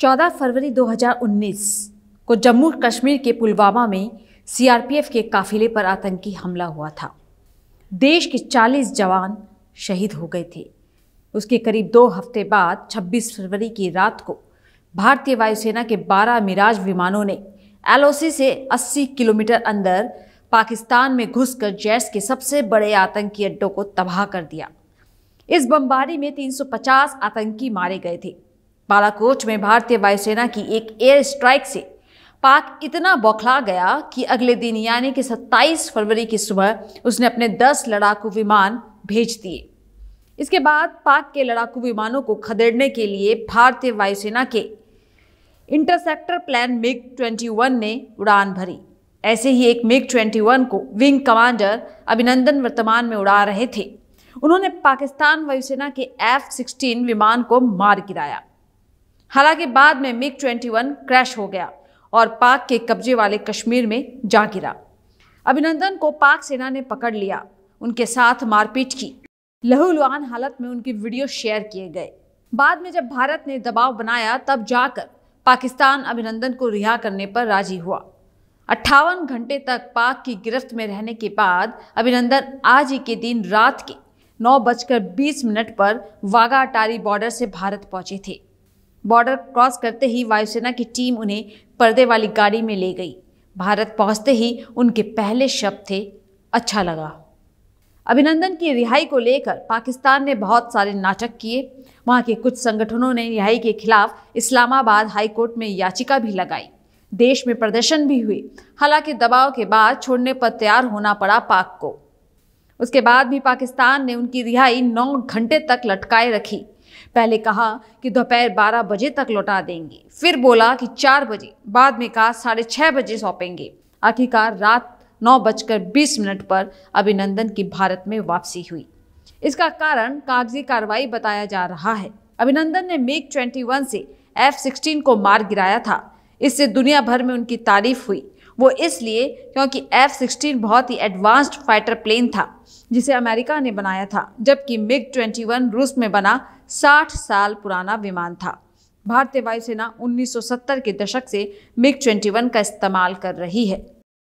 14 फरवरी 2019 को जम्मू कश्मीर के पुलवामा में सीआरपीएफ के काफिले पर आतंकी हमला हुआ था देश के 40 जवान शहीद हो गए थे उसके करीब दो हफ्ते बाद 26 फरवरी की रात को भारतीय वायुसेना के 12 मिराज विमानों ने एलओसी से 80 किलोमीटर अंदर पाकिस्तान में घुसकर जैश के सबसे बड़े आतंकी अड्डों को तबाह कर दिया इस बमबारी में 350 आतंकी मारे गए थे बालाकोट में भारतीय वायुसेना की एक एयर स्ट्राइक से पाक इतना बौखला गया कि अगले दिन यानी कि 27 फरवरी की सुबह उसने अपने 10 लड़ाकू विमान भेज दिए इसके बाद पाक के लड़ाकू विमानों को खदेड़ने के लिए भारतीय वायुसेना के इंटरसेप्टर प्लान मिग 21 ने उड़ान भरी ऐसे ही एक मिग 21 को विंग कमांडर अभिनंदन वर्तमान में उड़ा रहे थे उन्होंने पाकिस्तान वायुसेना के एफ सिक्सटीन विमान को मार गिराया हालांकि बाद में मिग 21 क्रैश हो गया और पाक के कब्जे वाले कश्मीर में जा गिरा अभिनंदन को पाक सेना ने पकड़ लिया उनके साथ मारपीट की लहूलुहान हालत में उनकी वीडियो शेयर किए गए बाद में जब भारत ने दबाव बनाया तब जाकर पाकिस्तान अभिनंदन को रिहा करने पर राजी हुआ अट्ठावन घंटे तक पाक की गिरफ्त में रहने के बाद अभिनंदन आज ही के दिन रात के नौ बजकर बीस मिनट पर वाघा अटारी बॉर्डर से भारत पहुंचे थे बॉर्डर क्रॉस करते ही वायुसेना की टीम उन्हें पर्दे वाली गाड़ी में ले गई भारत पहुंचते ही उनके पहले शब्द थे अच्छा लगा अभिनंदन की रिहाई को लेकर पाकिस्तान ने बहुत सारे नाटक किए वहाँ के कुछ संगठनों ने रिहाई के खिलाफ इस्लामाबाद हाईकोर्ट में याचिका भी लगाई देश में प्रदर्शन भी हुए हालांकि दबाव के बाद छोड़ने पर तैयार होना पड़ा पाक को उसके बाद भी पाकिस्तान ने उनकी रिहाई नौ घंटे तक लटकाए रखी पहले कहा कि दोपहर बारह बजे तक लौटा देंगे फिर बोला कि चार बजे बाद में कहा साढ़े छः बजे सौंपेंगे आखिरकार रात नौ बजकर बीस मिनट पर अभिनंदन की भारत में वापसी हुई इसका कारण कागजी कार्रवाई बताया जा रहा है अभिनंदन ने मेक ट्वेंटी से एफ सिक्सटीन को मार गिराया था इससे दुनिया भर में उनकी तारीफ हुई वो इसलिए क्योंकि एफ सिक्सटीन बहुत ही एडवांस्ड फाइटर प्लेन था जिसे अमेरिका ने बनाया था जबकि मिग 21 रूस में बना 60 साल पुराना विमान था भारतीय वायुसेना 1970 के दशक से मिग 21 का इस्तेमाल कर रही है